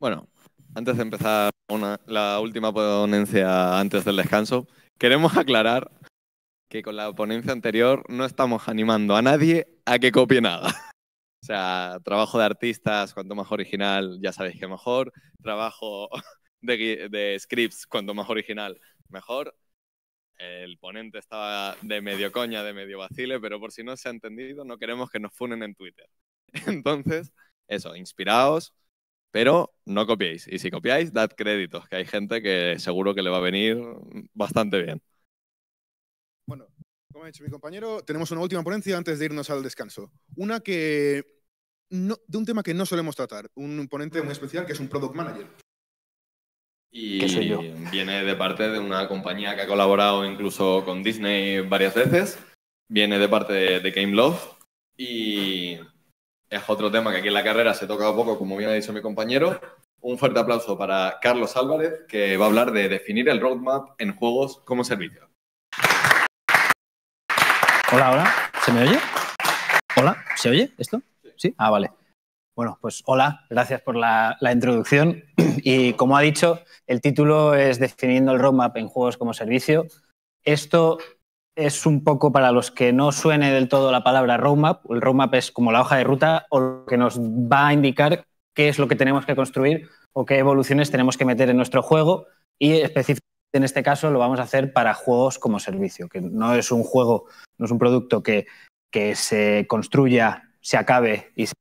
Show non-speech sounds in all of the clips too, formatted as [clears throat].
Bueno, antes de empezar la última ponencia antes del descanso, queremos aclarar que con la ponencia anterior no estamos animando a nadie a que copie nada. O sea, trabajo de artistas, cuanto más original, ya sabéis que mejor. Trabajo de, de scripts, cuanto más original, mejor. El ponente estaba de medio coña, de medio vacile, pero por si no se ha entendido, no queremos que nos funen en Twitter. [laughs] Entonces, eso, inspiraos, pero no copiéis. Y si copiáis, dad créditos, que hay gente que seguro que le va a venir bastante bien. Bueno, como ha dicho mi compañero, tenemos una última ponencia antes de irnos al descanso. Una que. de un tema que no solemos tratar. Un ponente muy especial que es un product manager. Y viene de parte de una compañía que ha colaborado incluso con Disney varias veces. Viene de parte de, de Game Love. Y es otro tema que aquí en la carrera se toca poco, como bien ha dicho mi compañero. Un fuerte aplauso para Carlos Álvarez, que va a hablar de definir el roadmap en juegos como servicio. Hola, hola. ¿Se me oye? Hola, ¿se oye esto? Sí. Ah, vale. Bueno, pues hola, gracias por la, la, introducción. [clears throat] Y como ha dicho, el título es Definiendo el roadmap en juegos como servicio. Esto es un poco para los que no suene del todo la palabra roadmap. El roadmap es como la hoja de ruta o lo que nos va a indicar qué es lo que tenemos que construir o qué evoluciones tenemos que meter en nuestro juego y específicamente en este caso lo vamos a hacer para juegos como servicio, que no es un juego, no es un producto que, se construya, se acabe y se...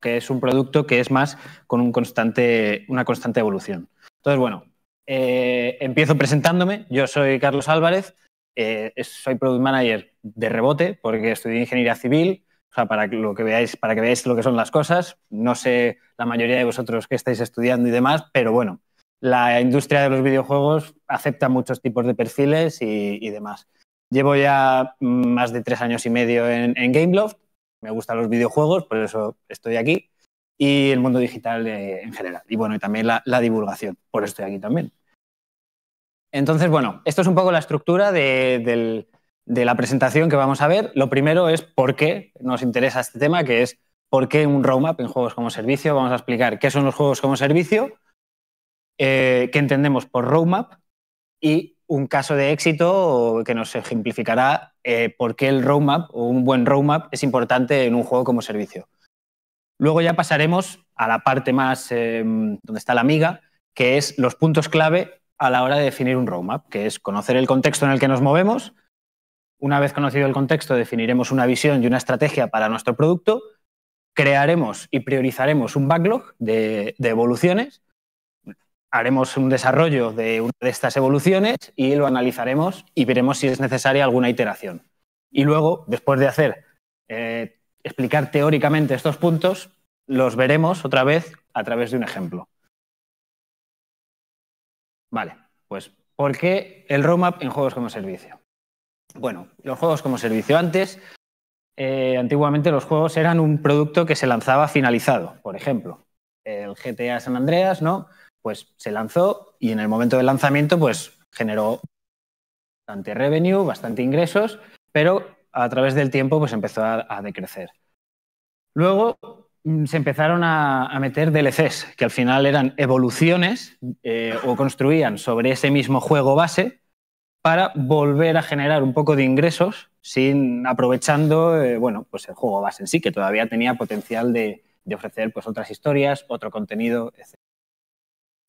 que es un producto que es más con constante, una constante evolución. Entonces, bueno, eh, empiezo presentándome. Yo soy Carlos Álvarez, eh, soy product manager de rebote porque estudié ingeniería civil, o sea, para que, lo que veáis, para que veáis lo que son las cosas. No sé la mayoría de vosotros que estáis estudiando y demás, pero bueno, la industria de los videojuegos acepta muchos tipos de perfiles y, demás. Llevo ya mm, más de tres años y medio en, Gameloft. Me gustan los videojuegos, por eso estoy aquí. Y el mundo digital eh, en general. Y bueno, y también la, la divulgación, por eso estoy aquí también. Entonces, bueno, esto es un poco la estructura de, la presentación que vamos a ver. Lo primero es por qué nos interesa este tema, que es por qué un roadmap en juegos como servicio. Vamos a explicar qué son los juegos como servicio, eh, qué entendemos por roadmap y un caso de éxito que nos ejemplificará eh, por qué el roadmap o un buen roadmap es importante en un juego como servicio. Luego ya pasaremos a la parte más em, donde está la amiga, que es los puntos clave a la hora de definir un roadmap, que es conocer el contexto en el que nos movemos. Una vez conocido el contexto, definiremos una visión y una estrategia para nuestro producto, crearemos y priorizaremos un backlog de, evoluciones, haremos un desarrollo de una de estas evoluciones y lo analizaremos y veremos si es necesaria alguna iteración. Y luego, después de hacer, eh, explicar teóricamente estos puntos, los veremos otra vez a través de un ejemplo. Vale, pues ¿por qué el roadmap en juegos como servicio? Bueno, los juegos como servicio antes, eh, antiguamente los juegos eran un producto que se lanzaba finalizado, por ejemplo. El GTA San Andreas, ¿no? Pues se lanzó y en el momento del lanzamiento, pues generó bastante revenue, bastante ingresos, pero a través del tiempo, pues empezó a decrecer. Luego, Mm, se empezaron a, meter DLCs, que al final eran evoluciones eh, o construían sobre ese mismo juego base para volver a generar un poco de ingresos sin aprovechando eh, bueno, pues el juego base en sí, que todavía tenía potencial de, ofrecer pues, otras historias, otro contenido, etc.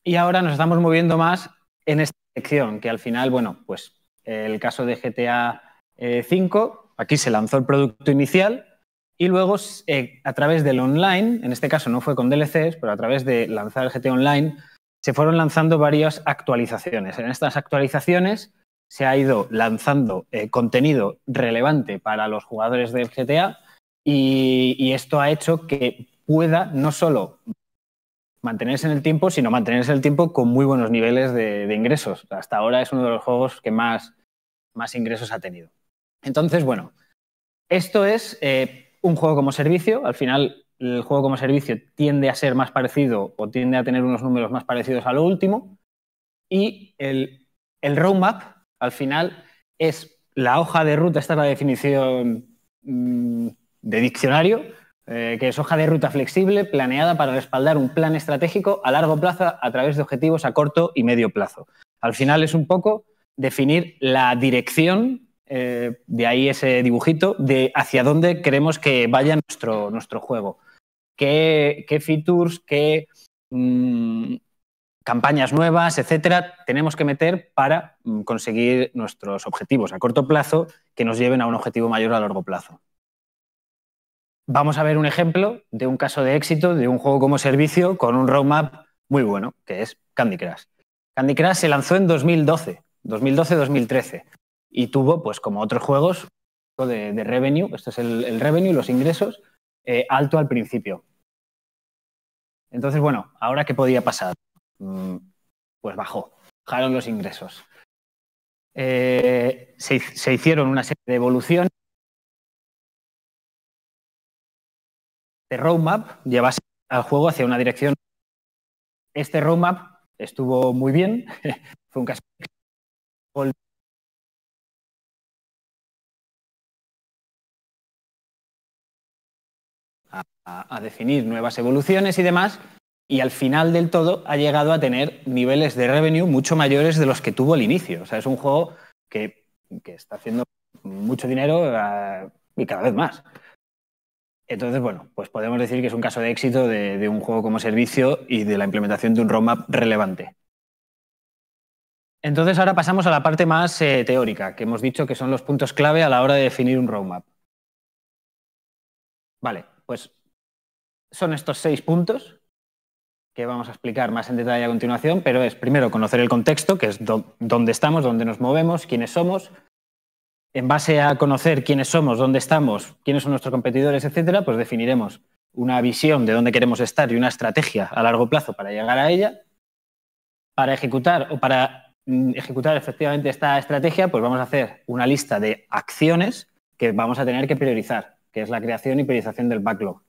Y ahora nos estamos moviendo más en esta sección, que al final, bueno, pues el caso de GTA V, eh, aquí se lanzó el producto inicial, y luego, eh, a través del online, en este caso no fue con DLCs, pero a través de lanzar el GTA Online, se fueron lanzando varias actualizaciones. En estas actualizaciones se ha ido lanzando eh, contenido relevante para los jugadores del GTA y, esto ha hecho que pueda no solo mantenerse en el tiempo, sino mantenerse en el tiempo con muy buenos niveles de, ingresos. Hasta ahora es uno de los juegos que más, más ingresos ha tenido. Entonces, bueno, esto es eh, un juego como servicio. Al final, el juego como servicio tiende a ser más parecido o tiende a tener unos números más parecidos a lo último. Y el, el roadmap, al final, es la hoja de ruta, esta es la definición mm, de diccionario, eh, que es hoja de ruta flexible planeada para respaldar un plan estratégico a largo plazo a través de objetivos a corto y medio plazo. Al final es un poco definir la dirección eh, de ahí ese dibujito de hacia dónde queremos que vaya nuestro, juego. ¿Qué, features, qué mm, campañas nuevas, etcétera, tenemos que meter para mm, conseguir nuestros objetivos a corto plazo que nos lleven a un objetivo mayor a largo plazo? Vamos a ver un ejemplo de un caso de éxito de un juego como servicio con un roadmap muy bueno, que es Candy Crush. Candy Crush se lanzó en 2012, 2012-2013 y tuvo, pues como otros juegos, de, de revenue, esto es el, revenue, los ingresos, eh, alto al principio. Entonces, bueno, ahora qué podía pasar? Mm, pues bajó, bajaron los ingresos. Eh, se, se hicieron una serie de evoluciones Este roadmap llevase al juego hacia una dirección. Este roadmap estuvo muy bien, [laughs] fue un caso a, definir nuevas evoluciones y demás, y al final del todo ha llegado a tener niveles de revenue mucho mayores de los que tuvo al inicio. O sea, es un juego que, está haciendo mucho dinero eh, y cada vez más. Entonces, bueno, pues podemos decir que es un caso de éxito de, un juego como servicio y de la implementación de un roadmap relevante. Entonces, ahora pasamos a la parte más eh, teórica, que hemos dicho que son los puntos clave a la hora de definir un roadmap. Vale, pues son estos seis puntos que vamos a explicar más en detalle a continuación, pero es primero conocer el contexto, que es dónde estamos, dónde nos movemos, quiénes somos. En base a conocer quiénes somos, dónde estamos, quiénes son nuestros competidores, etcétera, pues definiremos una visión de dónde queremos estar y una estrategia a largo plazo para llegar a ella. Para ejecutar o para mm, ejecutar efectivamente esta estrategia, pues vamos a hacer una lista de acciones que vamos a tener que priorizar que es la creación y periodización del backlog.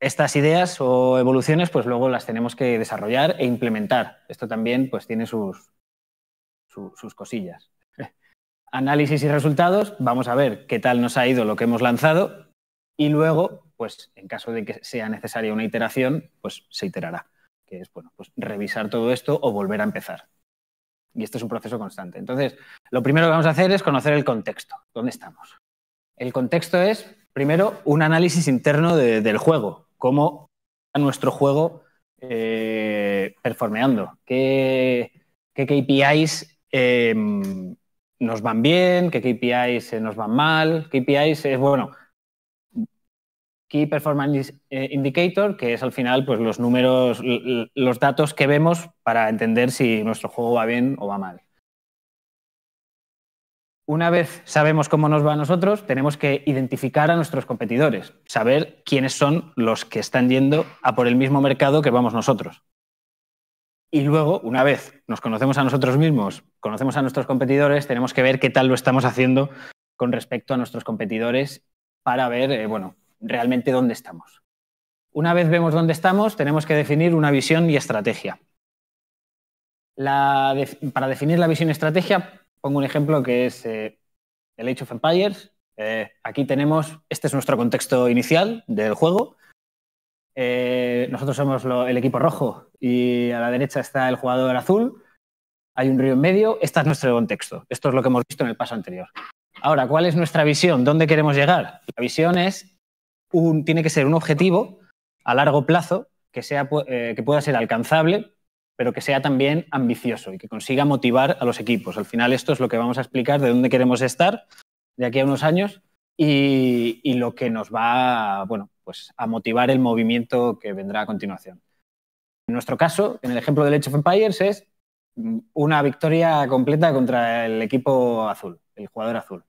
Estas ideas o evoluciones, pues luego las tenemos que desarrollar e implementar. Esto también pues, tiene sus, sus cosillas. [laughs] Análisis y resultados, vamos a ver qué tal nos ha ido lo que hemos lanzado y luego, pues en caso de que sea necesaria una iteración, pues se iterará, que es bueno, pues revisar todo esto o volver a empezar. Y esto es un proceso constante. Entonces, lo primero que vamos a hacer es conocer el contexto, dónde estamos. El contexto es, primero, un análisis interno del juego, cómo está nuestro juego eh, performeando, qué, KPIs em, nos van bien, qué KPIs eh, nos van mal, KPIs es, bueno, Key Performance eh, Indicator, que es al final pues, los números, los datos que vemos para entender si nuestro juego va bien o va mal una vez sabemos cómo nos va a nosotros, tenemos que identificar a nuestros competidores, saber quiénes son los que están yendo a por el mismo mercado que vamos nosotros. Y luego, una vez nos conocemos a nosotros mismos, conocemos a nuestros competidores, tenemos que ver qué tal lo estamos haciendo con respecto a nuestros competidores para ver, eh, bueno, realmente dónde estamos. Una vez vemos dónde estamos, tenemos que definir una visión y estrategia. para definir la visión y estrategia pongo un ejemplo que es eh, el Age of Empires. Eh, aquí tenemos, este es nuestro contexto inicial del juego. Eh, nosotros somos el equipo rojo y a la derecha está el jugador azul. Hay un río en medio. Este es nuestro contexto. Esto es lo que hemos visto en el paso anterior. Ahora, ¿cuál es nuestra visión? ¿Dónde queremos llegar? La visión es tiene que ser un objetivo a largo plazo que, sea, que pueda ser alcanzable pero que sea también ambicioso y que consiga motivar a los equipos. Al final esto es lo que vamos a explicar de dónde queremos estar de aquí a unos años y, lo que nos va bueno, pues a motivar el movimiento que vendrá a continuación. En nuestro caso, en el ejemplo del Age of Empires, es una victoria completa contra el equipo azul, el jugador azul.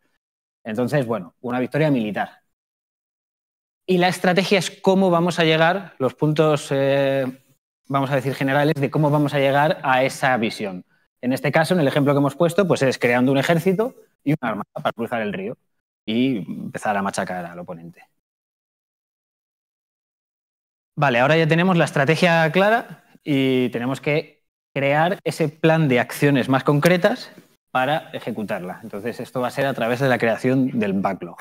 Entonces, bueno, una victoria militar. Y la estrategia es cómo vamos a llegar, los puntos eh, vamos a decir, generales de cómo vamos a llegar a esa visión. En este caso, en el ejemplo que hemos puesto, pues es creando un ejército y una armada para cruzar el río y empezar a machacar al oponente. Vale, ahora ya tenemos la estrategia clara y tenemos que crear ese plan de acciones más concretas para ejecutarla. Entonces, esto va a ser a través de la creación del backlog.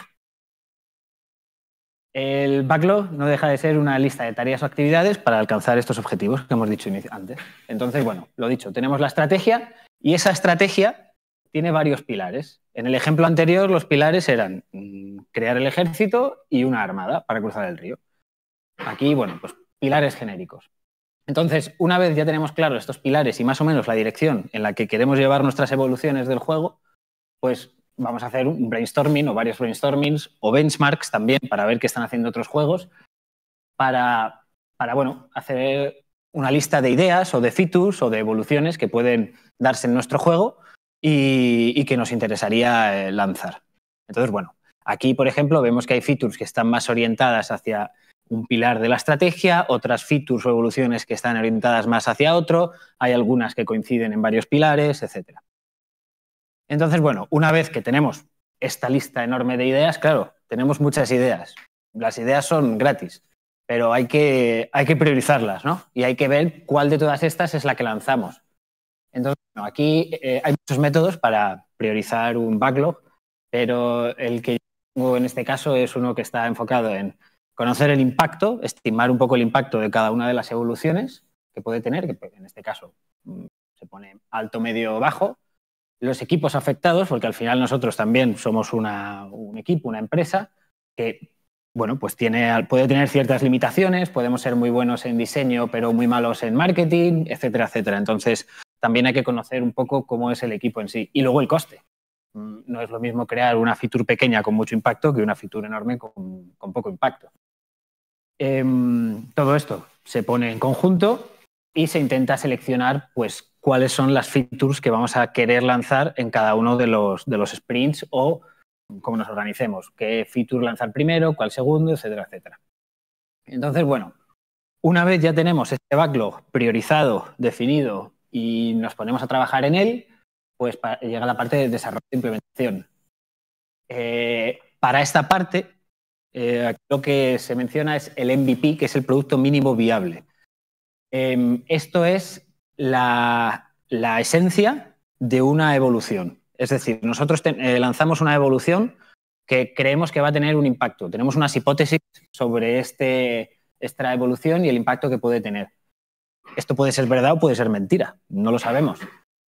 El backlog no deja de ser una lista de tareas o actividades para alcanzar estos objetivos que hemos dicho antes. Entonces, bueno, lo dicho, tenemos la estrategia y esa estrategia tiene varios pilares. En el ejemplo anterior, los pilares eran mm, crear el ejército y una armada para cruzar el río. Aquí, bueno, pues pilares genéricos. Entonces, una vez ya tenemos claros estos pilares y más o menos la dirección en la que queremos llevar nuestras evoluciones del juego, pues vamos a hacer un brainstorming o varios brainstormings o benchmarks también para ver qué están haciendo otros juegos, para, bueno, hacer una lista de ideas o de features o de evoluciones que pueden darse en nuestro juego y, que nos interesaría eh, lanzar. Entonces, bueno, aquí, por ejemplo, vemos que hay features que están más orientadas hacia un pilar de la estrategia, otras features o evoluciones que están orientadas más hacia otro, hay algunas que coinciden en varios pilares, etcétera. Entonces, bueno, una vez que tenemos esta lista enorme de ideas, claro, tenemos muchas ideas. Las ideas son gratis, pero hay que, priorizarlas, ¿no? Y hay que ver cuál de todas estas es la que lanzamos. Entonces, bueno, aquí eh, hay muchos métodos para priorizar un backlog, pero el que yo tengo en este caso es uno que está enfocado en conocer el impacto, estimar un poco el impacto de cada una de las evoluciones que puede tener, que en este caso mm, se pone alto, medio, bajo, los equipos afectados, porque al final nosotros también somos una, un equipo, una empresa, que bueno, pues tiene, puede tener ciertas limitaciones, podemos ser muy buenos en diseño, pero muy malos en marketing, etcétera, etcétera. Entonces, también hay que conocer un poco cómo es el equipo en sí. Y luego el coste. Mm, no es lo mismo crear una feature pequeña con mucho impacto que una feature enorme con, poco impacto. Em, todo esto se pone en conjunto y se intenta seleccionar pues, cuáles son las features que vamos a querer lanzar en cada uno de los, de los sprints o cómo nos organicemos, qué feature lanzar primero, cuál segundo, etcétera, etcétera. Entonces, bueno, una vez ya tenemos este backlog priorizado, definido y nos ponemos a trabajar en él, pues llega la parte de desarrollo e implementación. Eh, para esta parte, eh, lo que se menciona es el MVP, que es el producto mínimo viable. Em, esto es la, esencia de una evolución. Es decir, nosotros eh, lanzamos una evolución que creemos que va a tener un impacto. Tenemos unas hipótesis sobre este, esta evolución y el impacto que puede tener. Esto puede ser verdad o puede ser mentira, no lo sabemos.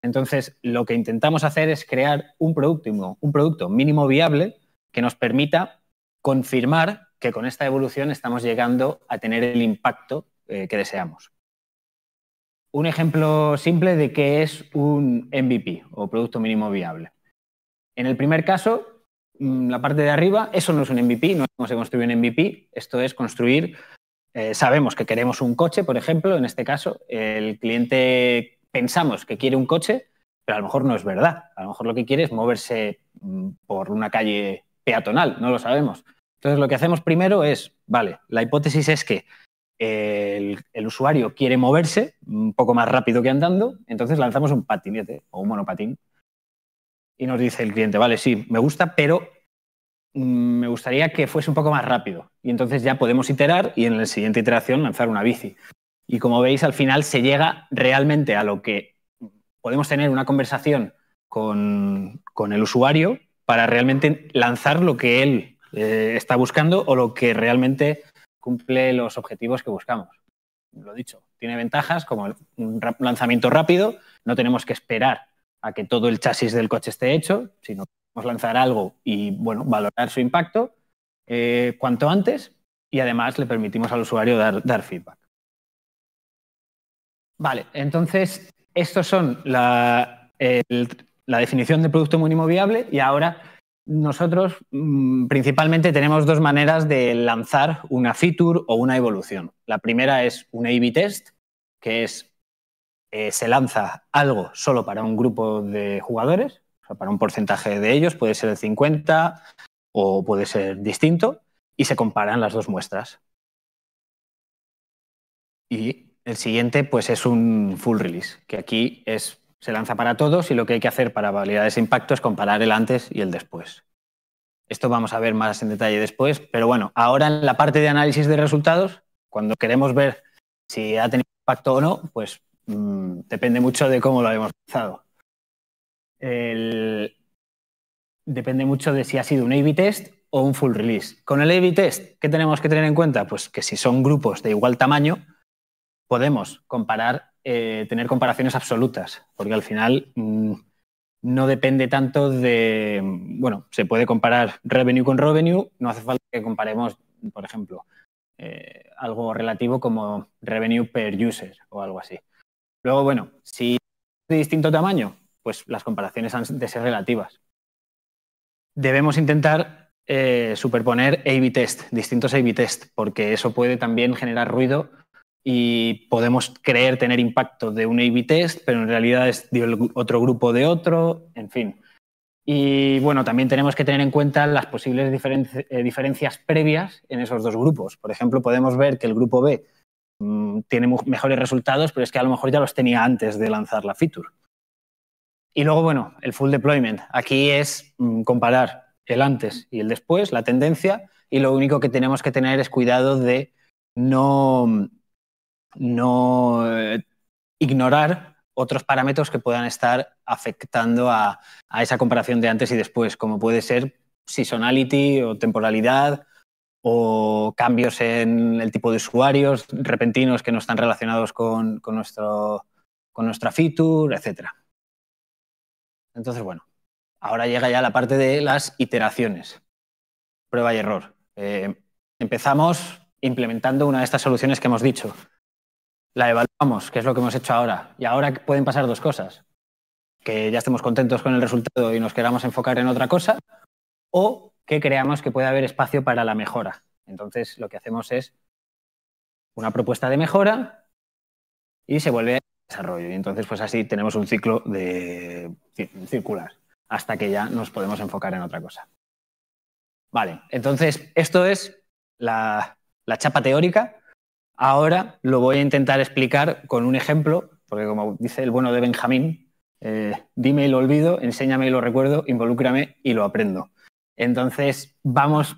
Entonces, lo que intentamos hacer es crear un producto, un producto mínimo viable que nos permita confirmar que con esta evolución estamos llegando a tener el impacto eh, que deseamos un ejemplo simple de qué es un MVP o Producto Mínimo Viable. En el primer caso, mm, la parte de arriba, eso no es un MVP, no es cómo se construye un MVP, esto es construir, eh, sabemos que queremos un coche, por ejemplo, en este caso, el cliente pensamos que quiere un coche, pero a lo mejor no es verdad, a lo mejor lo que quiere es moverse mm, por una calle peatonal, no lo sabemos. Entonces lo que hacemos primero es, vale, la hipótesis es que el, usuario quiere moverse un poco más rápido que andando, entonces lanzamos un patinete o un monopatín. Y nos dice el cliente, vale, sí, me gusta, pero mm, me gustaría que fuese un poco más rápido. Y entonces ya podemos iterar y en la siguiente iteración lanzar una bici. Y como veis, al final se llega realmente a lo que podemos tener una conversación con, con el usuario para realmente lanzar lo que él eh, está buscando o lo que realmente cumple los objetivos que buscamos. Lo dicho, tiene ventajas como un lanzamiento rápido, no tenemos que esperar a que todo el chasis del coche esté hecho, sino que podemos lanzar algo y bueno, valorar su impacto eh, cuanto antes y además le permitimos al usuario dar, feedback. Vale, entonces, estos son la, la definición de producto mínimo viable y ahora nosotros mm, principalmente tenemos dos maneras de lanzar una feature o una evolución. La primera es un A-B test, que es eh, se lanza algo solo para un grupo de jugadores, para un porcentaje de ellos, puede ser el 50 o puede ser distinto, y se comparan las dos muestras. Y el siguiente, pues es un full release, que aquí es se lanza para todos y lo que hay que hacer para validar ese impacto es comparar el antes y el después. Esto vamos a ver más en detalle después, pero bueno, ahora en la parte de análisis de resultados, cuando queremos ver si ha tenido impacto o no, pues mm, depende mucho de cómo lo hemos lanzado Depende mucho de si ha sido un A-B test o un full release. Con el A-B test, ¿qué tenemos que tener en cuenta? Pues que si son grupos de igual tamaño, podemos comparar, eh, tener comparaciones absolutas, porque al final mm, no depende tanto de, bueno, se puede comparar revenue con revenue, no hace falta que comparemos, por ejemplo, eh, algo relativo como revenue per user o algo así. Luego, bueno, si es de distinto tamaño, pues las comparaciones han de ser relativas. Debemos intentar eh, superponer A-B test, distintos A-B test, porque eso puede también generar ruido y podemos creer tener impacto de un A-B test, pero en realidad es de otro grupo de otro, en fin. Y bueno, también tenemos que tener en cuenta las posibles eh, diferencias previas en esos dos grupos. Por ejemplo, podemos ver que el grupo B mm, tiene mejores resultados, pero es que a lo mejor ya los tenía antes de lanzar la feature. Y luego, bueno, el full deployment. Aquí es mm, comparar el antes y el después, la tendencia, y lo único que tenemos que tener es cuidado de no no eh, ignorar otros parámetros que puedan estar afectando a, esa comparación de antes y después, como puede ser seasonality o temporalidad o cambios en el tipo de usuarios repentinos que no están relacionados con, nuestra feature, etc. Entonces, bueno, ahora llega ya la parte de las iteraciones, prueba y error. Eh, empezamos implementando una de estas soluciones que hemos dicho la evaluamos, que es lo que hemos hecho ahora. Y ahora pueden pasar dos cosas. Que ya estemos contentos con el resultado y nos queramos enfocar en otra cosa, o que creamos que puede haber espacio para la mejora. Entonces, lo que hacemos es una propuesta de mejora y se vuelve a desarrollo. Y entonces, pues así tenemos un ciclo de circular hasta que ya nos podemos enfocar en otra cosa. Vale, entonces esto es la, la chapa teórica Ahora lo voy a intentar explicar con un ejemplo, porque como dice el bueno de Benjamín, eh, dime y lo olvido, enséñame y lo recuerdo, involúcrame y lo aprendo. Entonces, vamos,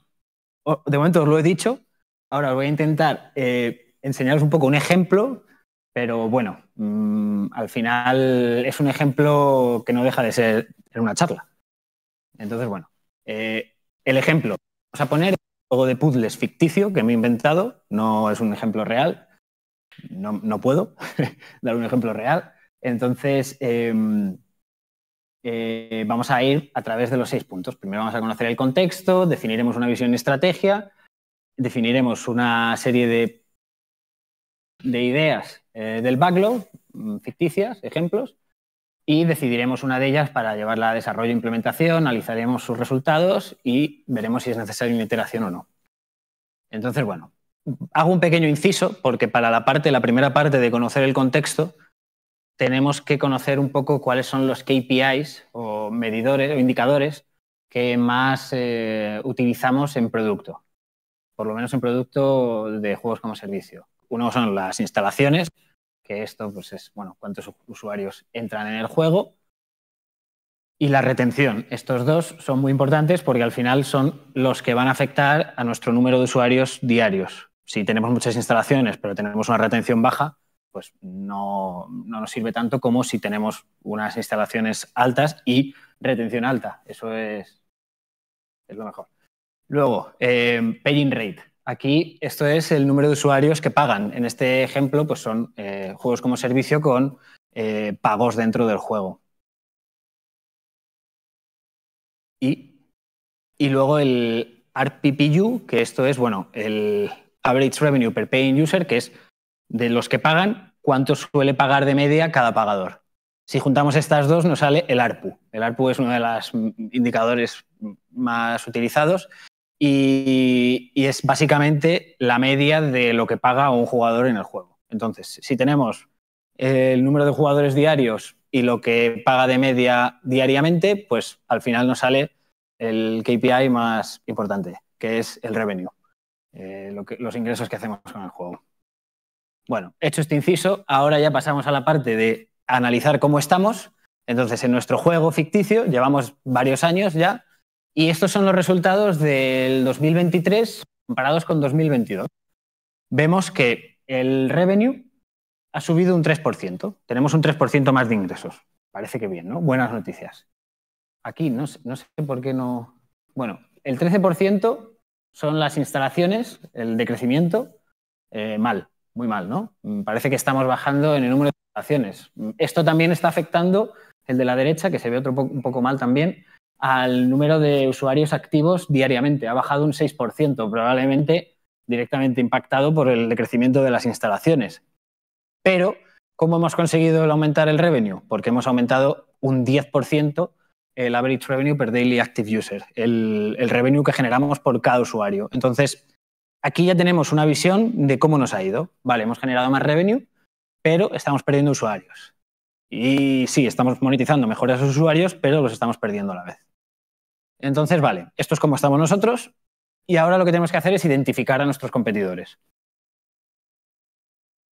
de momento os lo he dicho, ahora voy a intentar eh, enseñaros un poco un ejemplo, pero bueno, mm, al final es un ejemplo que no deja de ser una charla. Entonces, bueno, eh, el ejemplo, vamos a poner juego de puzzles ficticio que me he inventado, no es un ejemplo real, no, no puedo [laughs] dar un ejemplo real. Entonces, em, eh, vamos a ir a través de los seis puntos. Primero vamos a conocer el contexto, definiremos una visión y estrategia, definiremos una serie de, ideas eh, del backlog, mm, ficticias, ejemplos, y decidiremos una de ellas para llevarla a desarrollo e implementación, analizaremos sus resultados y veremos si es necesaria una iteración o no. Entonces, bueno, hago un pequeño inciso porque para la parte, la primera parte de conocer el contexto, tenemos que conocer un poco cuáles son los KPIs o medidores o indicadores que más eh, utilizamos en producto, por lo menos en producto de juegos como servicio. Uno son las instalaciones, que esto pues es, bueno, cuántos usuarios entran en el juego. Y la retención. Estos dos son muy importantes porque al final son los que van a afectar a nuestro número de usuarios diarios. Si tenemos muchas instalaciones pero tenemos una retención baja, pues no, nos sirve tanto como si tenemos unas instalaciones altas y retención alta. Eso es, es lo mejor. Luego, eh, paging rate. Aquí esto es el número de usuarios que pagan. En este ejemplo, pues son eh, juegos como servicio con eh, pagos dentro del juego. Y, luego el ARPPU, que esto es, bueno, el Average Revenue per Paying User, que es de los que pagan, cuánto suele pagar de media cada pagador. Si juntamos estas dos, nos sale el ARPU. El ARPU es uno de los indicadores más utilizados y, es básicamente la media de lo que paga un jugador en el juego. Entonces, si tenemos el número de jugadores diarios y lo que paga de media diariamente, pues al final nos sale el KPI más importante, que es el revenue, eh, los ingresos que hacemos con el juego. Bueno, hecho este inciso, ahora ya pasamos a la parte de analizar cómo estamos. Entonces, en nuestro juego ficticio, llevamos varios años ya y estos son los resultados del 2023 comparados con 2022. Vemos que el revenue ha subido un 3%. Tenemos un 3% más de ingresos. Parece que bien, ¿no? Buenas noticias. Aquí no sé, por qué no. Bueno, el 13% son las instalaciones, el decrecimiento, eh, mal, muy mal, ¿no? Mm, parece que estamos bajando en el número de instalaciones. Mm, esto también está afectando el de la derecha, que se ve otro un poco mal también, al número de usuarios activos diariamente. Ha bajado un 6%, probablemente directamente impactado por el decrecimiento de las instalaciones. Pero, ¿cómo hemos conseguido aumentar el revenue? Porque hemos aumentado un 10% el average revenue per daily active user, el, el revenue que generamos por cada usuario. Entonces, aquí ya tenemos una visión de cómo nos ha ido. Vale, hemos generado más revenue, pero estamos perdiendo usuarios. Y sí, estamos monetizando mejor a esos usuarios, pero los estamos perdiendo a la vez. Entonces, vale, esto es como estamos nosotros y ahora lo que tenemos que hacer es identificar a nuestros competidores.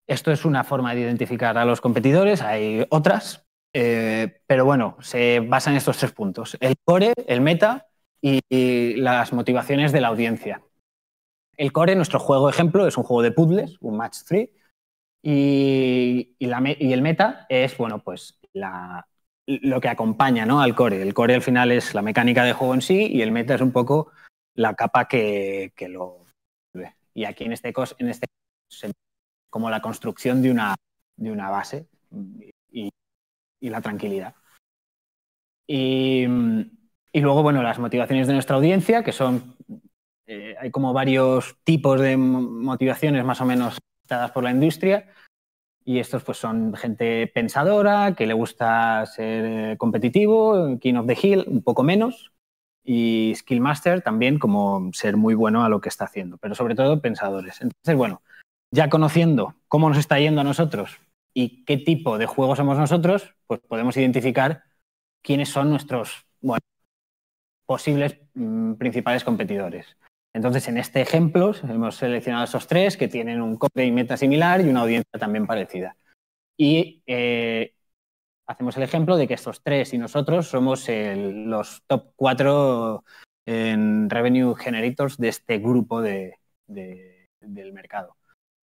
Esto es una forma de identificar a los competidores, hay otras, eh, pero bueno, se basa en estos tres puntos, el core, el meta y, las motivaciones de la audiencia. El core, nuestro juego ejemplo, es un juego de puzzles, un match 3, y, el meta es, bueno, pues la, lo que acompaña ¿no? al core. El core al final es la mecánica de juego en sí y el meta es un poco la capa que, que lo... Y aquí en este, en este como la construcción de una, de una base y, la tranquilidad. Y, luego, bueno, las motivaciones de nuestra audiencia, que son, eh, hay como varios tipos de motivaciones más o menos dadas por la industria. Y estos pues son gente pensadora, que le gusta ser eh, competitivo, King of the Hill un poco menos, y Skill Master también como ser muy bueno a lo que está haciendo, pero sobre todo pensadores. Entonces, bueno, ya conociendo cómo nos está yendo a nosotros y qué tipo de juego somos nosotros, pues podemos identificar quiénes son nuestros posibles mm, principales competidores. Entonces, en este ejemplo, hemos seleccionado esos tres que tienen un copy y meta similar y una audiencia también parecida. Y eh, hacemos el ejemplo de que estos tres y nosotros somos los top cuatro en revenue generators de este grupo del mercado.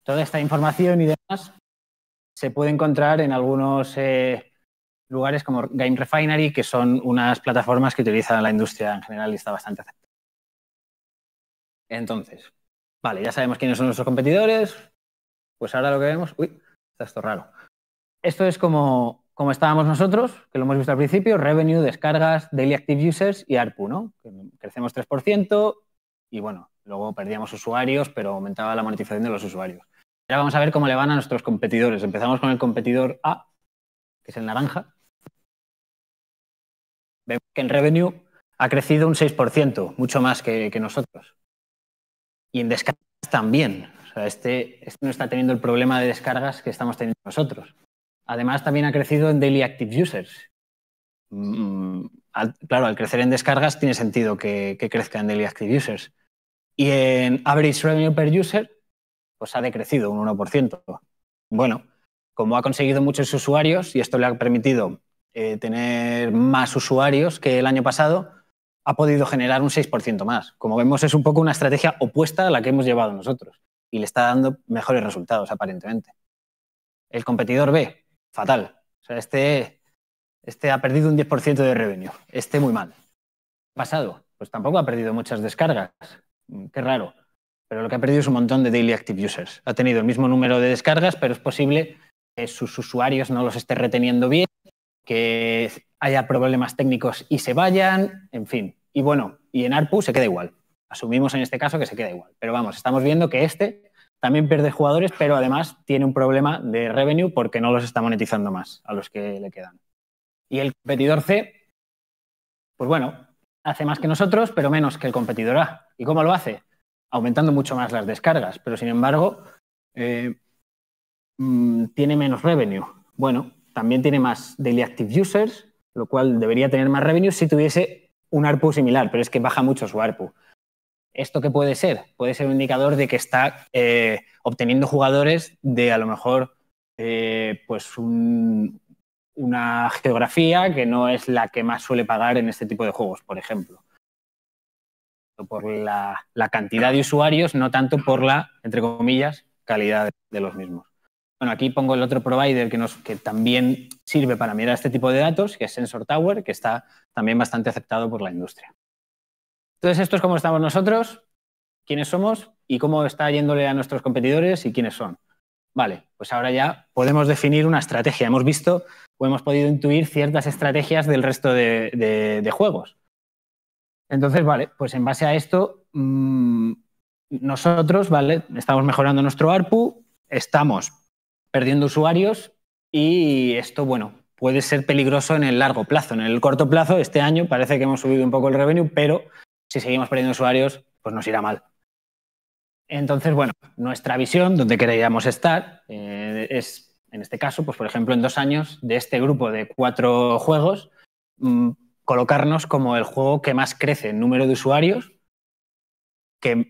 Toda esta información y demás se puede encontrar en algunos eh, lugares como Game Refinery, que son unas plataformas que utiliza la industria en general y está bastante aceptada. Entonces, vale, ya sabemos quiénes son nuestros competidores. Pues ahora lo que vemos. Uy, está esto raro. Esto es como, como estábamos nosotros, que lo hemos visto al principio: revenue, descargas, daily active users y ARPU, ¿no? Crecemos 3% y bueno, luego perdíamos usuarios, pero aumentaba la monetización de los usuarios. Ahora vamos a ver cómo le van a nuestros competidores. Empezamos con el competidor A, que es el naranja. Vemos que en revenue ha crecido un 6%, mucho más que nosotros y en descargas también. O sea, este, este, no está teniendo el problema de descargas que estamos teniendo nosotros. Además, también ha crecido en daily active users. Mm, claro, al crecer en descargas tiene sentido que, que crezca en daily active users. Y en average revenue per user, pues ha decrecido un 1%. Bueno, como ha conseguido muchos usuarios y esto le ha permitido eh, tener más usuarios que el año pasado, ha podido generar un 6% más. Como vemos, es un poco una estrategia opuesta a la que hemos llevado nosotros y le está dando mejores resultados, aparentemente. El competidor B, fatal. O sea, este, este ha perdido un 10% de revenue. Este muy mal. Pasado, pues tampoco ha perdido muchas descargas. Mm, qué raro. Pero lo que ha perdido es un montón de daily active users. Ha tenido el mismo número de descargas, pero es posible que sus usuarios no los esté reteniendo bien que haya problemas técnicos y se vayan, en fin. Y bueno, y en ARPU se queda igual. Asumimos en este caso que se queda igual. Pero vamos, estamos viendo que este también pierde jugadores, pero además tiene un problema de revenue porque no los está monetizando más a los que le quedan. Y el competidor C, pues bueno, hace más que nosotros, pero menos que el competidor A. ¿Y cómo lo hace? Aumentando mucho más las descargas, pero sin embargo, eh, mm, tiene menos revenue. Bueno, también tiene más daily active users, lo cual debería tener más revenue si tuviese un ARPU similar, pero es que baja mucho su ARPU. ¿Esto qué puede ser? Puede ser un indicador de que está eh, obteniendo jugadores de a lo mejor eh, pues una geografía que no es la que más suele pagar en este tipo de juegos, por ejemplo. Por la cantidad de usuarios, no tanto por la, entre comillas, calidad de los mismos. Bueno, aquí pongo el otro provider que, nos, que también sirve para mirar este tipo de datos, que es Sensor Tower, que está también bastante aceptado por la industria. Entonces, esto es cómo estamos nosotros, quiénes somos y cómo está yéndole a nuestros competidores y quiénes son. Vale, pues ahora ya podemos definir una estrategia. Hemos visto o hemos podido intuir ciertas estrategias del resto de, juegos. Entonces, vale, pues en base a esto, mm, nosotros, ¿vale? Estamos mejorando nuestro ARPU, estamos perdiendo usuarios y esto, bueno, puede ser peligroso en el largo plazo. En el corto plazo, este año parece que hemos subido un poco el revenue, pero si seguimos perdiendo usuarios, pues nos irá mal. Entonces, bueno, nuestra visión, donde queríamos estar, eh, es, en este caso, pues por ejemplo, en dos años de este grupo de cuatro juegos, mm, colocarnos como el juego que más crece en número de usuarios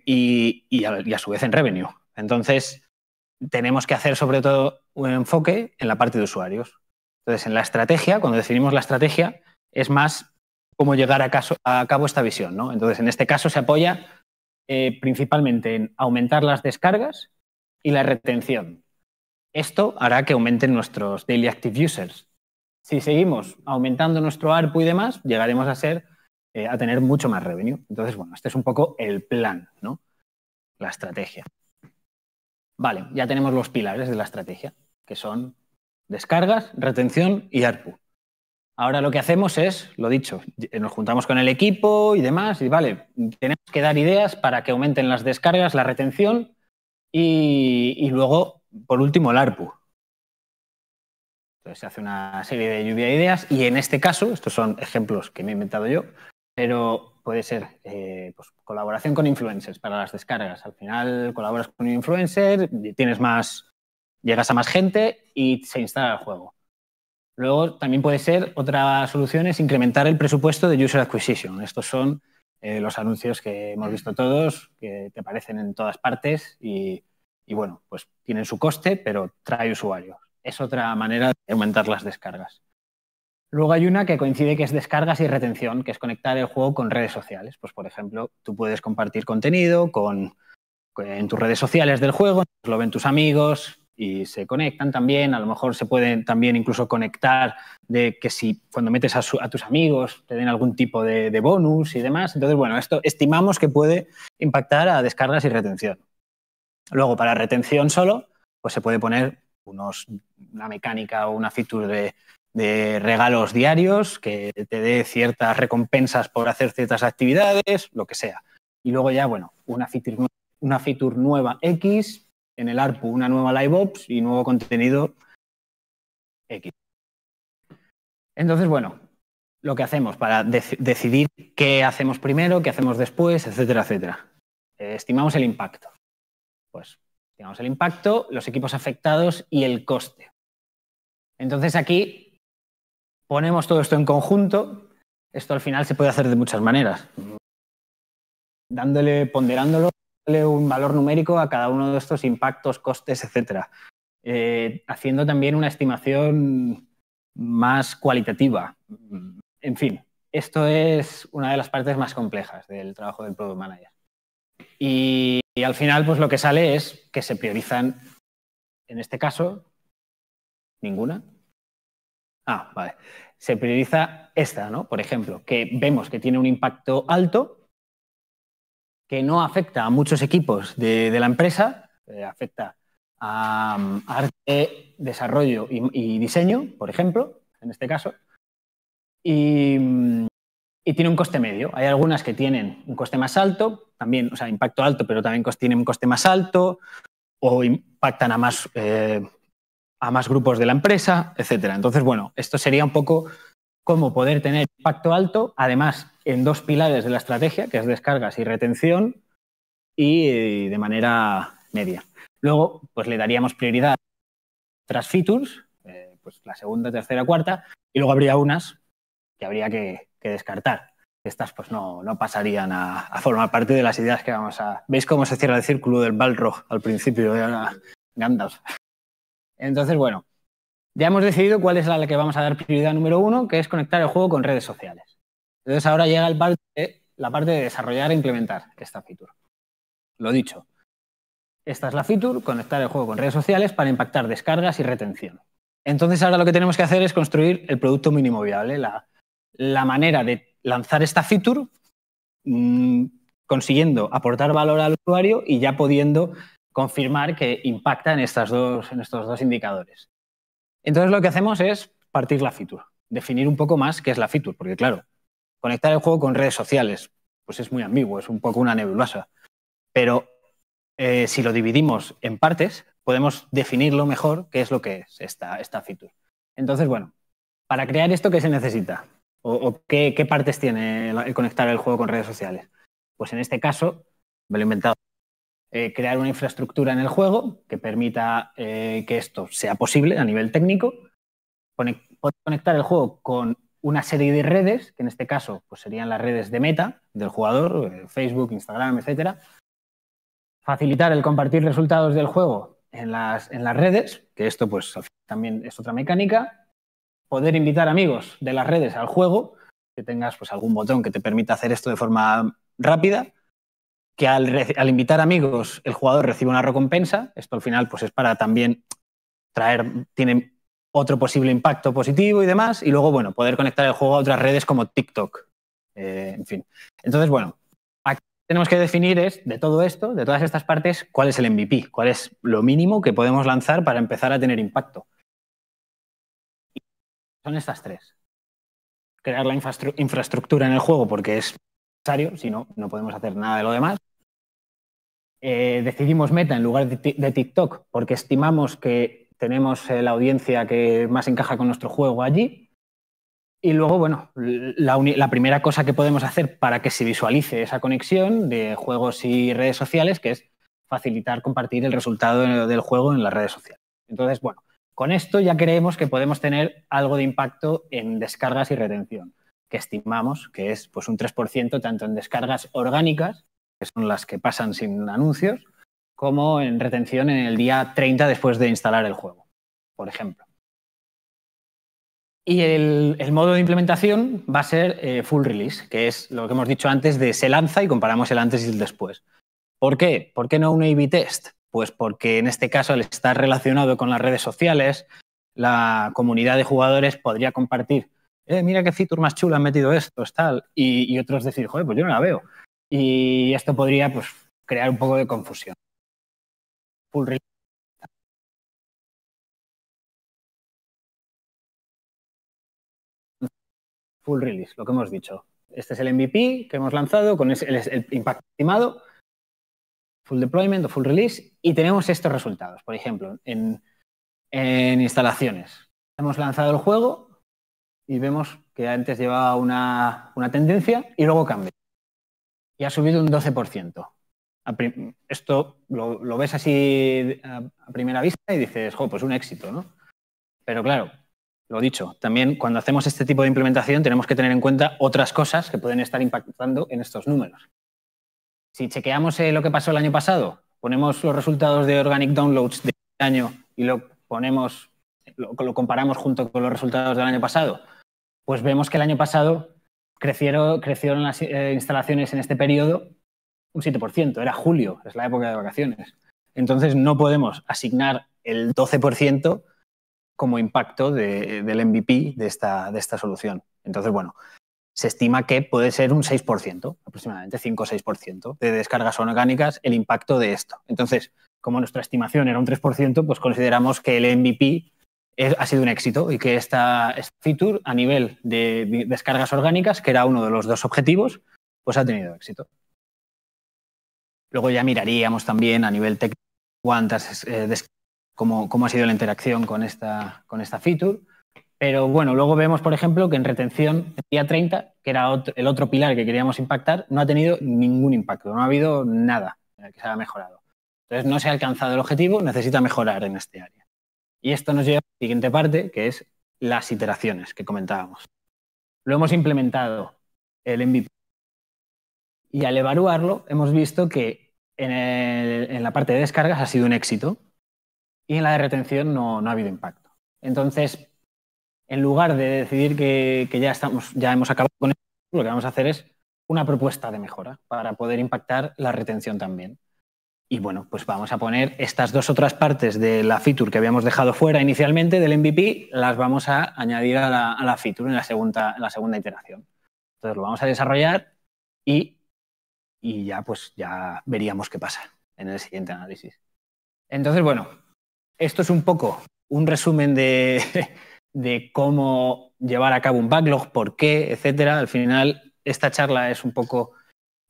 y, y, a, su vez en revenue. Entonces, tenemos que hacer sobre todo un enfoque en la parte de usuarios. Entonces, en la estrategia, cuando definimos la estrategia, es más cómo llegar a, cabo esta visión. ¿no? Entonces, en este caso se apoya eh, principalmente en aumentar las descargas y la retención. Esto hará que aumenten nuestros daily active users. Si seguimos aumentando nuestro ARPU y demás, llegaremos a eh, a tener mucho más revenue. Entonces, bueno, este es un poco el plan, ¿no? La estrategia. Vale, ya tenemos los pilares de la estrategia, que son descargas, retención y ARPU. Ahora lo que hacemos es, lo dicho, eh, nos juntamos con el equipo y demás, y vale, tenemos que dar ideas para que aumenten las descargas, la retención y, luego, por último, el ARPU. Entonces se hace una serie de lluvia de ideas y en este caso, estos son ejemplos que me he inventado yo, pero puede ser eh, pues, colaboración con influencers para las descargas. Al final colaboras con un influencer, tienes más, llegas a más gente y se instala el juego. Luego también puede ser otra solución es incrementar el presupuesto de user acquisition. Estos son eh, los anuncios que hemos visto todos, que te aparecen en todas partes y, y bueno, pues tienen su coste, pero trae usuarios. Es otra manera de aumentar las descargas. Luego hay una que coincide que es descargas y retención, que es conectar el juego con redes sociales. Pues, por ejemplo, tú puedes compartir contenido en tus redes sociales del juego, pues lo ven tus amigos y se conectan también. A lo mejor se pueden también incluso conectar de que si cuando metes a, tus amigos te den algún tipo de, bonus y demás. Entonces, bueno, esto estimamos que puede impactar a descargas y retención. Luego, para retención solo, pues se puede poner unos, una mecánica o una feature de de regalos diarios, que te dé ciertas recompensas por hacer ciertas actividades, lo que sea. Y luego ya, bueno, una feature, una nueva X, en el ARPU una nueva LiveOps y nuevo contenido X. Entonces, bueno, lo que hacemos para decidir qué hacemos primero, qué hacemos después, etcétera, etcétera. Eh, estimamos el impacto. Pues estimamos el impacto, los equipos afectados y el coste. Entonces aquí ponemos todo esto en conjunto, esto al final se puede hacer de muchas maneras. Dándole, ponderándolo, dándole un valor numérico a cada uno de estos impactos, costes, etc. Eh, haciendo también una estimación más cualitativa. En fin, esto es una de las partes más complejas del trabajo del Product Manager. Y, y al final, pues lo que sale es que se priorizan, en este caso, ninguna, Ah, vale. Se prioriza esta, ¿no? Por ejemplo, que vemos que tiene un impacto alto, que no afecta a muchos equipos de, la empresa, eh, afecta a mm, arte, desarrollo y, diseño, por ejemplo, en este caso, mm, y, tiene un coste medio. Hay algunas que tienen un coste más alto, también, o sea, impacto alto, pero también tienen un coste más alto, o impactan a más eh, a más grupos de la empresa, etcétera. Entonces, bueno, esto sería un poco cómo poder tener impacto alto, además en dos pilares de la estrategia, que es descargas y retención, y de manera media. Luego, pues le daríamos prioridad a otras features, eh, pues la segunda, tercera, cuarta, y luego habría unas que habría que, descartar. Estas pues no, pasarían a, formar parte de las ideas que vamos a... ¿Veis cómo se cierra el círculo del Balrog al principio? la Gandalf. Entonces, bueno, ya hemos decidido cuál es la que vamos a dar prioridad número uno, que es conectar el juego con redes sociales. Entonces ahora llega la parte de desarrollar e implementar esta feature. Lo dicho, esta es la feature, conectar el juego con redes sociales para impactar descargas y retención. Entonces ahora lo que tenemos que hacer es construir el producto mínimo viable, la, manera de lanzar esta feature mm, consiguiendo aportar valor al usuario y ya pudiendo confirmar que impacta en, estas dos, en estos dos indicadores. Entonces lo que hacemos es partir la feature, definir un poco más qué es la feature, porque claro, conectar el juego con redes sociales, pues es muy ambiguo, es un poco una nebulosa. Pero eh, si lo dividimos en partes, podemos definirlo mejor qué es lo que es esta, esta feature. Entonces, bueno, para crear esto, ¿qué se necesita? ¿O, qué, partes tiene el, conectar el juego con redes sociales? Pues en este caso, me lo he inventado, eh, crear una infraestructura en el juego que permita eh, que esto sea posible a nivel técnico, conectar el juego con una serie de redes, que en este caso pues serían las redes de meta del jugador, eh, Facebook, Instagram, etc. Facilitar el compartir resultados del juego en las, redes, que esto pues también es otra mecánica. Poder invitar amigos de las redes al juego, que tengas pues, algún botón que te permita hacer esto de forma rápida que al, invitar amigos el jugador recibe una recompensa. Esto al final pues es para también traer, tiene otro posible impacto positivo y demás. Y luego, bueno, poder conectar el juego a otras redes como TikTok. Eh, en fin. Entonces, bueno, aquí tenemos que definir es, de todo esto, de todas estas partes, cuál es el MVP, cuál es lo mínimo que podemos lanzar para empezar a tener impacto. son estas tres. Crear la infraestructura en el juego porque es necesario, si no, no podemos hacer nada de lo demás. Eh, decidimos Meta en lugar de, TikTok porque estimamos que tenemos eh, la audiencia que más encaja con nuestro juego allí. Y luego, bueno, la, primera cosa que podemos hacer para que se visualice esa conexión de juegos y redes sociales, que es facilitar compartir el resultado del juego en las redes sociales. Entonces, bueno, con esto ya creemos que podemos tener algo de impacto en descargas y retención, que estimamos que es pues, un 3% tanto en descargas orgánicas que son las que pasan sin anuncios, como en retención en el día 30 después de instalar el juego, por ejemplo. Y el, modo de implementación va a ser eh, full release, que es lo que hemos dicho antes de se lanza y comparamos el antes y el después. ¿Por qué? ¿Por qué no un A-B test? Pues porque en este caso al estar relacionado con las redes sociales, la comunidad de jugadores podría compartir, eh, mira qué feature más chulo han metido esto». tal, y, y otros decir, joder, pues yo no la veo. Y esto podría pues, crear un poco de confusión. Full release. lo que hemos dicho. Este es el MVP que hemos lanzado con el, impacto estimado, full deployment o full release, y tenemos estos resultados. Por ejemplo, en, instalaciones. Hemos lanzado el juego y vemos que antes llevaba una tendencia y luego cambia y ha subido un 12%. Esto lo, ves así a, primera vista y dices, jo, pues un éxito, ¿no? Pero claro, lo dicho, también cuando hacemos este tipo de implementación tenemos que tener en cuenta otras cosas que pueden estar impactando en estos números. Si chequeamos eh, lo que pasó el año pasado, ponemos los resultados de Organic Downloads de este año y lo ponemos, lo comparamos junto con los resultados del año pasado, pues vemos que el año pasado Crecieron, crecieron las eh, instalaciones en este periodo un 7%, era julio, es la época de vacaciones. Entonces no podemos asignar el 12% como impacto del MVP de esta, de esta solución. Entonces, bueno, se estima que puede ser un 6%, aproximadamente 5 o 6% de descargas orgánicas el impacto de esto. Entonces, como nuestra estimación era un 3%, pues consideramos que el MVP ha sido un éxito y que esta, feature a nivel de, descargas orgánicas, que era uno de los dos objetivos, pues ha tenido éxito. Luego ya miraríamos también a nivel técnico cuántas, eh, cómo, ha sido la interacción con esta, con feature. Pero bueno, luego vemos, por ejemplo, que en retención, el día 30, que era el otro pilar que queríamos impactar, no ha tenido ningún impacto, no ha habido nada que se haya mejorado. Entonces no se ha alcanzado el objetivo, necesita mejorar en este área. Y esto nos lleva a la siguiente parte, que es las iteraciones que comentábamos. Lo hemos implementado, el MVP. Y al evaluarlo, hemos visto que en, la parte de descargas ha sido un éxito y en la de retención no, ha habido impacto. Entonces, en lugar de decidir que, ya, estamos, ya hemos acabado con esto, lo que vamos a hacer es una propuesta de mejora para poder impactar la retención también. Y bueno, pues vamos a poner estas dos otras partes de la feature que habíamos dejado fuera inicialmente del MVP, las vamos a añadir a la, feature en la, segunda, en la segunda iteración. Entonces lo vamos a desarrollar y, ya pues ya veríamos qué pasa en el siguiente análisis. Entonces, bueno, esto es un poco un resumen de, [laughs] cómo llevar a cabo un backlog, por qué, etcétera. Al final, esta charla es un poco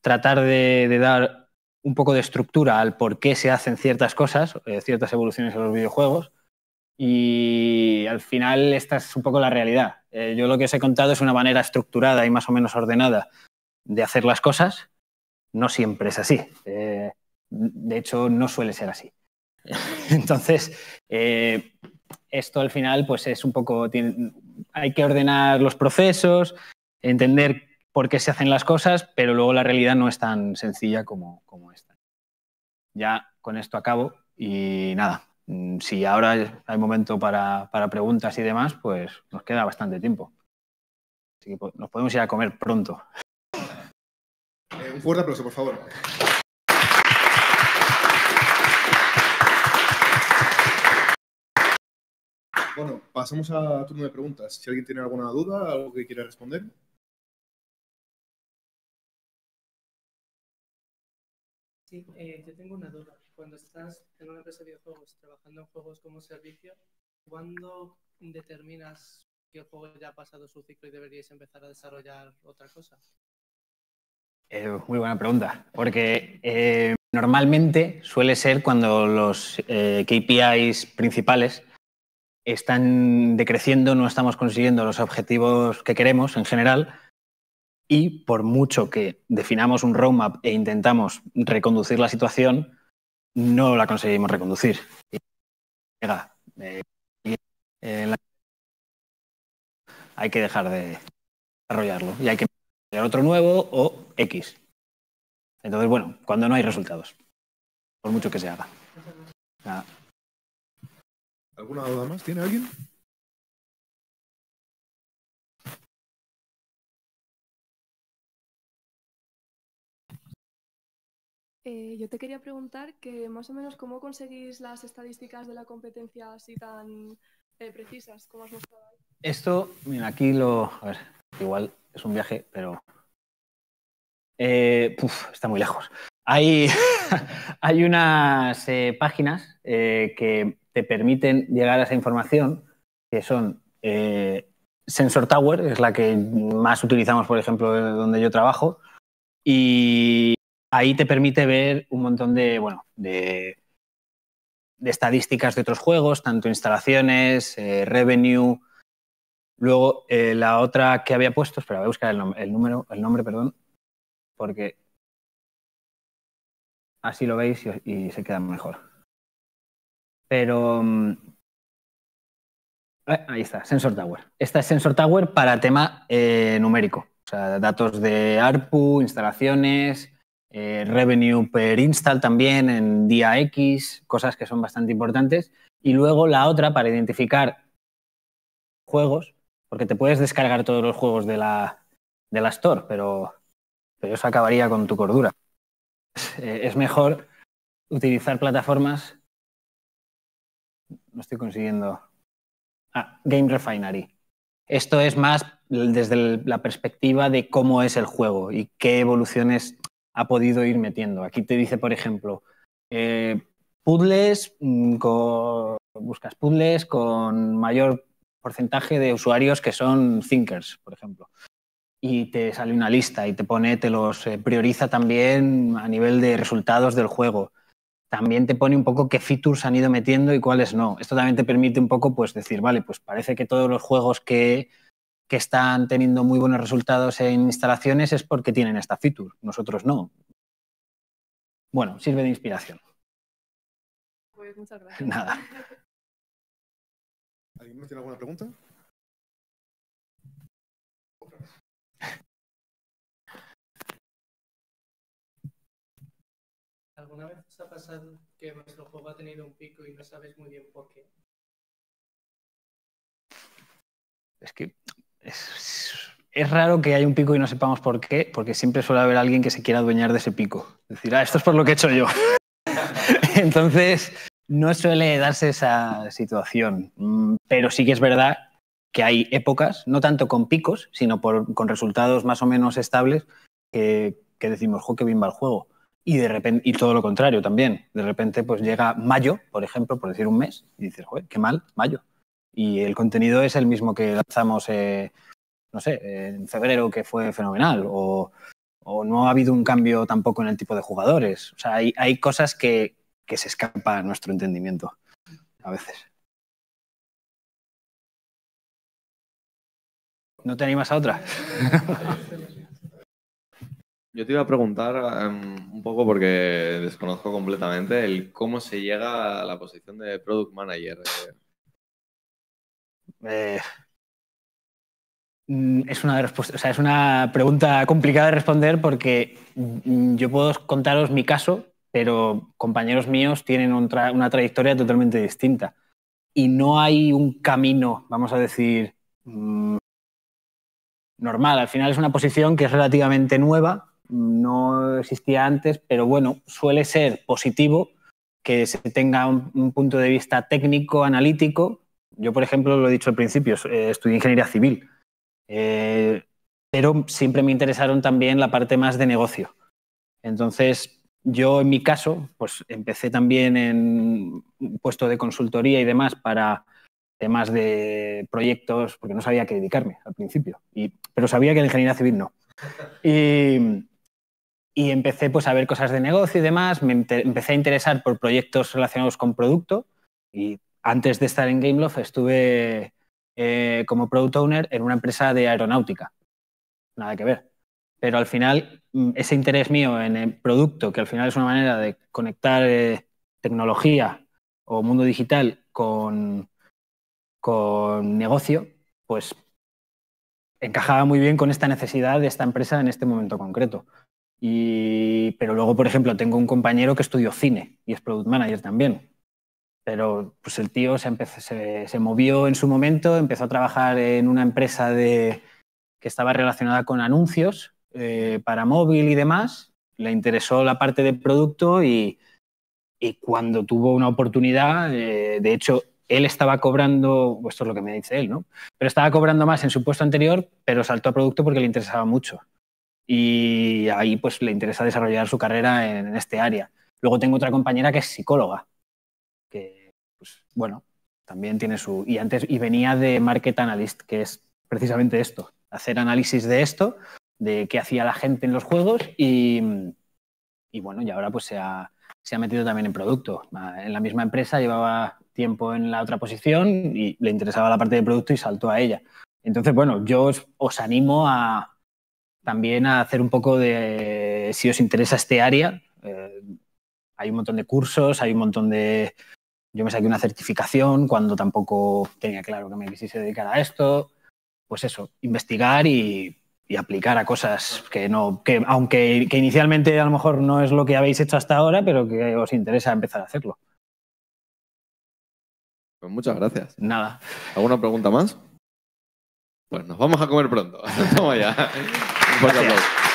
tratar de dar un poco de estructura al por qué se hacen ciertas cosas, eh, ciertas evoluciones en los videojuegos. Y al final esta es un poco la realidad. Eh, yo lo que os he contado es una manera estructurada y más o menos ordenada de hacer las cosas. No siempre es así. Eh, de hecho, no suele ser así. [laughs] Entonces, esto al final, pues es un poco. hay que ordenar los procesos, entender por qué se hacen las cosas, pero luego la realidad no es tan sencilla como, como esta. Ya con esto acabo y nada, mm, si ahora hay momento para, preguntas y demás, pues nos queda bastante tiempo. Así que nos podemos ir a comer pronto. Eh, un fuerte aplauso, por favor. Bueno, pasamos a turno de preguntas. Si alguien tiene alguna duda, algo que quiera responder. Eh, yo tengo una duda. Cuando estás en una empresa de videojuegos trabajando en juegos como servicio, ¿cuándo determinas que el juego ya ha pasado su ciclo y deberías empezar a desarrollar otra cosa? Eh, muy buena pregunta, porque eh, normalmente suele ser cuando los KPIs principales están decreciendo, no estamos consiguiendo los objetivos que queremos en general, y por mucho que definamos un roadmap e intentamos reconducir la situación, no la conseguimos reconducir. Eh, eh, hay que dejar de desarrollarlo y hay que crear otro nuevo o X. Entonces, bueno, cuando no hay resultados, por mucho que se haga. ¿Alguna duda más tiene alguien? Eh, yo te quería preguntar que más o menos cómo conseguís las estadísticas de la competencia así tan eh, precisas como has mostrado Esto, mira, aquí lo... A ver, igual es un viaje, pero... Eh, está muy lejos. Hay, [laughs] hay unas páginas que te permiten llegar a esa información, que son Sensor Tower, es la que más utilizamos, por ejemplo, donde yo trabajo, y ahí te permite ver un montón de, estadísticas de otros juegos, tanto instalaciones, eh, revenue. Luego, eh, la otra que había puesto, espera, voy a buscar el, número, el nombre, perdón, porque así lo veis y, se queda mejor. Pero... Mm, eh, ahí está, Sensor Tower. Esta es Sensor Tower para tema numérico, o sea, datos de ARPU, instalaciones, eh, revenue per install también en día X, cosas que son bastante importantes. Y luego la otra para identificar juegos, porque te puedes descargar todos los juegos de la, de Store, pero, pero eso acabaría con tu cordura. Eh, es mejor utilizar plataformas. No estoy consiguiendo. Ah, Game Refinery. Esto es más desde la perspectiva de cómo es el juego y qué evoluciones ha podido ir metiendo. Aquí te dice, por ejemplo, eh, puzzles mm, con, buscas puzzles con mayor porcentaje de usuarios que son thinkers, por ejemplo. Y te sale una lista y te pone, te los eh, prioriza también a nivel de resultados del juego. También te pone un poco qué features han ido metiendo y cuáles no. Esto también te permite un poco pues decir, vale, pues parece que todos los juegos que que están teniendo muy buenos resultados en instalaciones es porque tienen esta feature, nosotros no. Bueno, sirve de inspiración. Pues muchas [laughs] gracias. Nada. ¿Alguien tiene alguna pregunta? ¿Alguna vez os ha pasado que nuestro juego ha tenido un pico y no sabes muy bien por qué? Es que es, raro que haya un pico y no sepamos por qué, porque siempre suele haber alguien que se quiera adueñar de ese pico. Decir, ah, esto es por lo que he hecho yo. [laughs] Entonces, no suele darse esa situación, mm, pero sí que es verdad que hay épocas, no tanto con picos, sino con resultados más o menos estables, que, decimos, jo, qué bien va el juego. Y, de repente, y todo lo contrario también. De repente, pues llega mayo, por ejemplo, por decir un mes, y dices, joder, qué mal, mayo y el contenido es el mismo que lanzamos, eh, no sé, en febrero, que fue fenomenal, o, no ha habido un cambio tampoco en el tipo de jugadores. O sea, hay, cosas que, se escapa a nuestro entendimiento a veces. ¿No te animas a otra? [laughs] Yo te iba a preguntar em, un poco porque desconozco completamente el cómo se llega a la posición de product manager. Eh, eh, mm, es una pregunta complicada de responder porque mm, mm, yo puedo contaros mi caso, pero compañeros míos tienen una trayectoria totalmente distinta. Y no hay un camino, vamos a decir, normal. Al final es una posición que es relativamente nueva, no existía antes, pero bueno, suele ser positivo que se tenga un punto de vista técnico, analítico, yo, por ejemplo, lo he dicho al principio, eh, estudié ingeniería civil, eh, pero siempre me interesaron también la parte más de negocio. Entonces, yo en mi caso, pues empecé también en un puesto de consultoría y demás para temas de proyectos, porque no sabía qué dedicarme al principio, pero sabía que en ingeniería civil no. Y, empecé pues a ver cosas de negocio y demás, me empecé a interesar por proyectos relacionados con producto y antes de estar en Gameloft estuve eh, como product owner en una empresa de aeronáutica. Nada que ver. Pero al final, mm, ese interés mío en el producto, que al final es una manera de conectar eh, tecnología o mundo digital con, negocio, pues encajaba muy bien con esta necesidad de esta empresa en este momento concreto. pero luego, por ejemplo, tengo un compañero que estudió cine y es product manager también pero pues el tío se, movió en su momento, empezó a trabajar en una empresa que estaba relacionada con anuncios eh, para móvil y demás, le interesó la parte de producto y, cuando tuvo una oportunidad, eh, de hecho, él estaba cobrando, pues, esto es lo que me dice él, ¿no? Pero estaba cobrando más en su puesto anterior, pero saltó a producto porque le interesaba mucho. Y ahí pues le interesa desarrollar su carrera en este área. Luego tengo otra compañera que es psicóloga bueno, también tiene su... Y antes, y venía de Market Analyst, que es precisamente esto, hacer análisis de esto, de qué hacía la gente en los juegos y, bueno, y ahora pues se ha, metido también en producto. Ah, en la misma empresa llevaba tiempo en la otra posición y le interesaba la parte de producto y saltó a ella. Entonces, bueno, yo os, animo a también a hacer un poco de, si os interesa este área, eh, hay un montón de cursos, hay un montón de yo me saqué una certificación cuando tampoco tenía claro que me quisiese dedicar a esto. Pues eso, investigar y, aplicar a cosas que no, que aunque inicialmente a lo mejor no es lo que habéis hecho hasta ahora, pero que os interesa empezar a hacerlo. Pues muchas gracias. Nada. ¿Alguna pregunta más? Pues nos vamos a comer pronto. Vamos [laughs] allá.